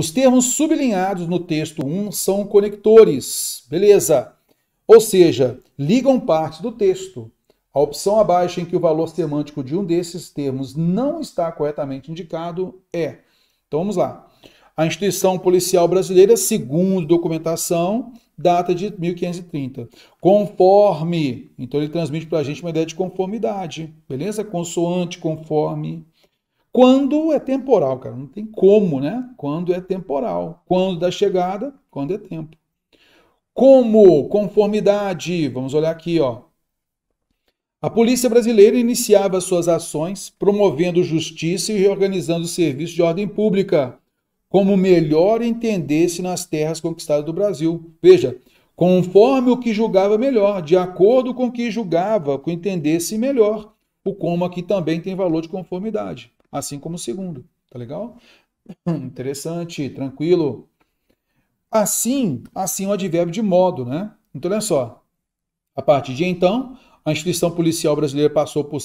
Os termos sublinhados no texto 1 são conectores, beleza? Ou seja, ligam partes do texto. A opção abaixo em que o valor semântico de um desses termos não está corretamente indicado é. Então vamos lá. A instituição policial brasileira, segundo documentação, data de 1530. Conforme. Então ele transmite para a gente uma ideia de conformidade, beleza? Consoante, conforme. Quando é temporal, cara, não tem como, né? Quando é temporal. Quando da chegada, quando é tempo. Como conformidade, vamos olhar aqui, ó. A polícia brasileira iniciava suas ações promovendo justiça e reorganizando o serviço de ordem pública, como melhor entendesse nas terras conquistadas do Brasil. Veja, conforme o que julgava melhor, de acordo com o que julgava, com entendesse melhor. O como aqui também tem valor de conformidade assim como o segundo. Tá legal? Interessante, tranquilo. Assim, assim o um advérbio de modo, né? Então, olha só. A partir de então, a instituição policial brasileira passou por,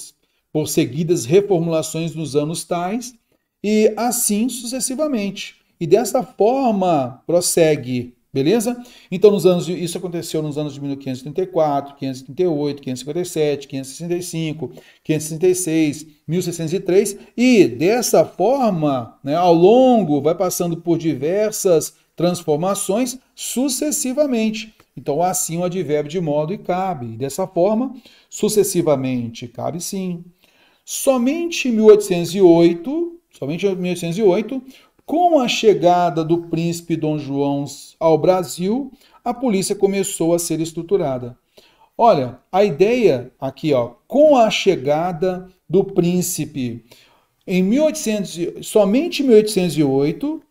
por seguidas reformulações nos anos tais e assim sucessivamente. E dessa forma, prossegue Beleza? Então, nos anos de, isso aconteceu nos anos de 1534, 538, 557, 565, 566, 1603 e dessa forma, né, ao longo, vai passando por diversas transformações sucessivamente. Então, assim o advérbio de modo e cabe. E dessa forma, sucessivamente, cabe sim. Somente 1808, somente 1808, com a chegada do príncipe Dom João ao Brasil, a polícia começou a ser estruturada. Olha, a ideia aqui, ó, com a chegada do príncipe em 1800, somente em 1808,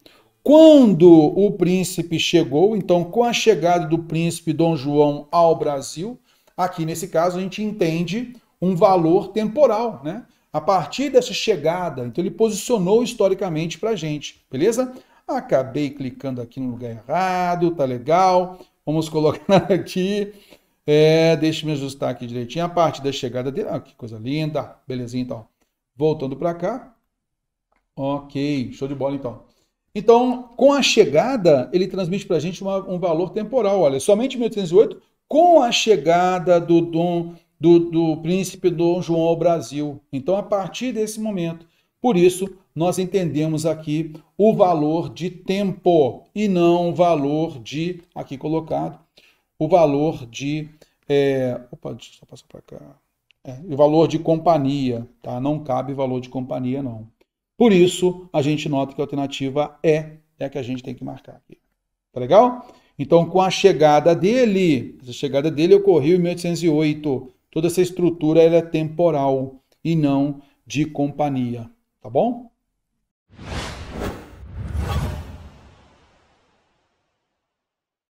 quando o príncipe chegou, então com a chegada do príncipe Dom João ao Brasil, aqui nesse caso a gente entende um valor temporal, né? A partir dessa chegada, então ele posicionou historicamente para a gente, beleza? Acabei clicando aqui no lugar errado, tá legal. Vamos colocar aqui. É, deixa eu me ajustar aqui direitinho. A parte da chegada dele. Ah, que coisa linda. Belezinha, então. Voltando para cá. Ok, show de bola, então. Então, com a chegada, ele transmite para a gente uma, um valor temporal. Olha, somente 1808, com a chegada do Dom do, do príncipe Dom João ao Brasil. Então, a partir desse momento, por isso, nós entendemos aqui o valor de tempo e não o valor de, aqui colocado, o valor de. É, opa, deixa eu só passar para cá. É, o valor de companhia, tá? Não cabe valor de companhia, não. Por isso, a gente nota que a alternativa é, é a que a gente tem que marcar aqui. Tá legal? Então, com a chegada dele, a chegada dele ocorreu em 1808. Toda essa estrutura ela é temporal e não de companhia, tá bom?